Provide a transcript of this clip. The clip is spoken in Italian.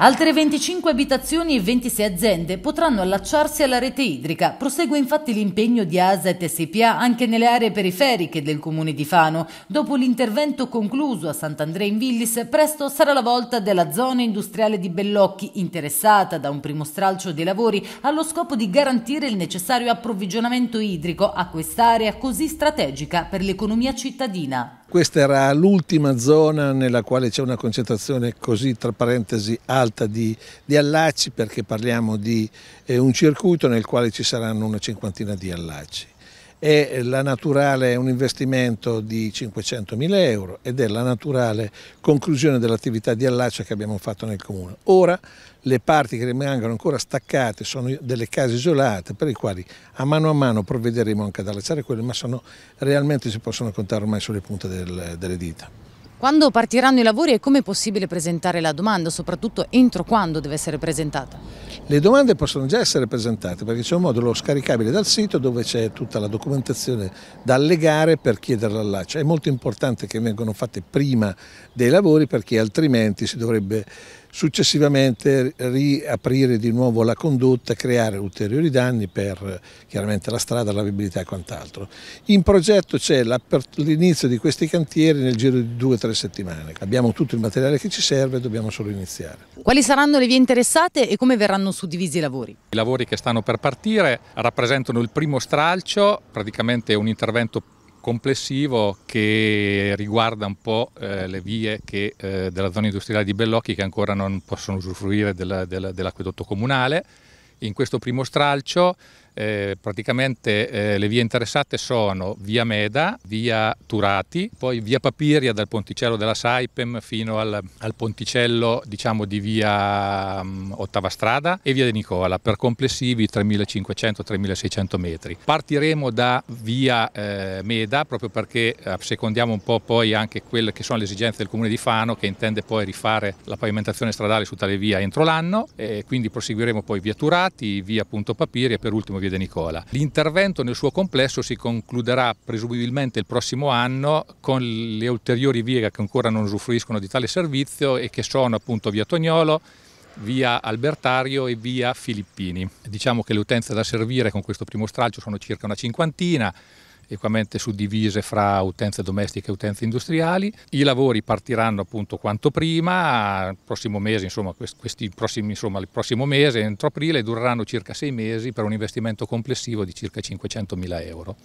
Altre 25 abitazioni e 26 aziende potranno allacciarsi alla rete idrica. Prosegue infatti l'impegno di ASET SPA anche nelle aree periferiche del comune di Fano. Dopo l'intervento concluso a Sant'Andrea in Villis, presto sarà la volta della zona industriale di Bellocchi, interessata da un primo stralcio dei lavori allo scopo di garantire il necessario approvvigionamento idrico a quest'area così strategica per l'economia cittadina. Questa era l'ultima zona nella quale c'è una concentrazione così, tra parentesi, alta di, di allacci perché parliamo di eh, un circuito nel quale ci saranno una cinquantina di allacci e la naturale è un investimento di 500.000 euro ed è la naturale conclusione dell'attività di allaccio che abbiamo fatto nel comune. Ora le parti che rimangono ancora staccate sono delle case isolate per le quali a mano a mano provvederemo anche ad allacciare quelle, ma sono, realmente si possono contare ormai sulle punte del, delle dita. Quando partiranno i lavori e come è possibile presentare la domanda, soprattutto entro quando deve essere presentata? Le domande possono già essere presentate perché c'è un modulo scaricabile dal sito dove c'è tutta la documentazione da allegare per chiedere l'allaccio. È molto importante che vengano fatte prima dei lavori perché altrimenti si dovrebbe successivamente riaprire di nuovo la condotta, creare ulteriori danni per chiaramente la strada, la viabilità e quant'altro. In progetto c'è l'inizio di questi cantieri nel giro di due o tre settimane. Abbiamo tutto il materiale che ci serve, dobbiamo solo iniziare. Quali saranno le vie interessate e come verranno suddivisi i lavori? I lavori che stanno per partire rappresentano il primo stralcio, praticamente un intervento complessivo che riguarda un po' eh, le vie che, eh, della zona industriale di Bellocchi che ancora non possono usufruire dell'acquedotto della, della comunale. In questo primo stralcio eh, praticamente eh, le vie interessate sono via Meda, via Turati, poi via Papiria dal ponticello della Saipem fino al, al ponticello diciamo, di via um, Ottava Strada e via De Nicola per complessivi 3500-3600 metri. Partiremo da via eh, Meda proprio perché secondiamo un po' poi anche quelle che sono le esigenze del comune di Fano che intende poi rifare la pavimentazione stradale su tale via entro l'anno e quindi proseguiremo poi via Turati, via Punto Papiria e per ultimo via Via De Nicola. L'intervento nel suo complesso si concluderà presumibilmente il prossimo anno con le ulteriori vie che ancora non usufruiscono di tale servizio e che sono appunto Via Tognolo, via Albertario e via Filippini. Diciamo che le utenze da servire con questo primo stralcio sono circa una cinquantina, equamente suddivise fra utenze domestiche e utenze industriali. I lavori partiranno appunto quanto prima, prossimo mese, insomma, questi prossimi, insomma, il prossimo mese, entro aprile, dureranno circa sei mesi per un investimento complessivo di circa 500 mila euro.